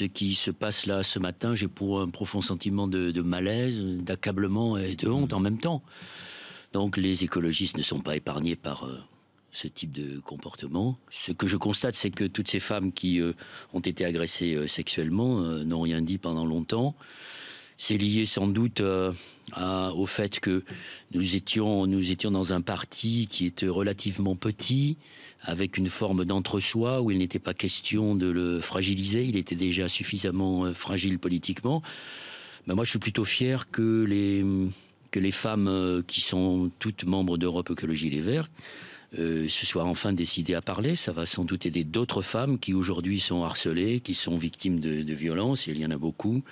ce qui se passe là ce matin, j'ai pour un profond sentiment de, malaise, d'accablement et de honte en même temps. Donc les écologistes ne sont pas épargnés par euh, ce type de comportement. Ce que je constate, c'est que toutes ces femmes qui euh, ont été agressées euh, sexuellement n'ont rien dit pendant longtemps. C'est lié sans doute euh, au fait que nous étions, nous étions dans un parti qui était relativement petit, avec une forme d'entre-soi où il n'était pas question de le fragiliser. Il était déjà suffisamment euh, fragile politiquement. Mais moi, je suis plutôt fier que les, que les femmes euh, qui sont toutes membres d'Europe Ecologie Les Verts se soient enfin décidées à parler. Ça va sans doute aider d'autres femmes qui aujourd'hui sont harcelées, qui sont victimes de, de violences, et il y en a beaucoup.